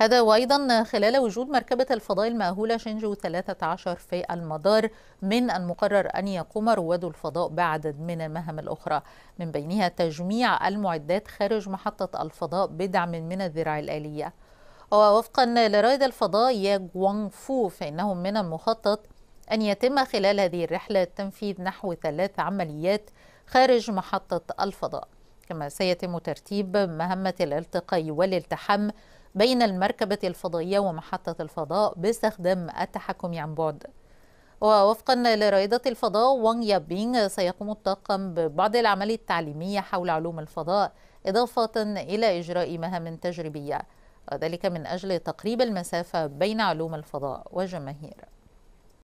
هذا وأيضا خلال وجود مركبة الفضاء المأهولة شينجو 13 في المدار من المقرر أن يقوم رواد الفضاء بعدد من المهام الأخرى من بينها تجميع المعدات خارج محطة الفضاء بدعم من الذراع الآلية ووفقا لرائد الفضاء يا وانغ فو فإنه من المخطط أن يتم خلال هذه الرحلة تنفيذ نحو ثلاث عمليات خارج محطة الفضاء كما سيتم ترتيب مهمة الالتقاء والالتحام بين المركبة الفضائية ومحطة الفضاء باستخدام التحكم عن بعد ووفقا لرائدة الفضاء وان يابينغ سيقوم الطاقم ببعض الأعمال التعليمية حول علوم الفضاء إضافة إلى إجراء مهام تجريبية وذلك من أجل تقريب المسافة بين علوم الفضاء وجماهيره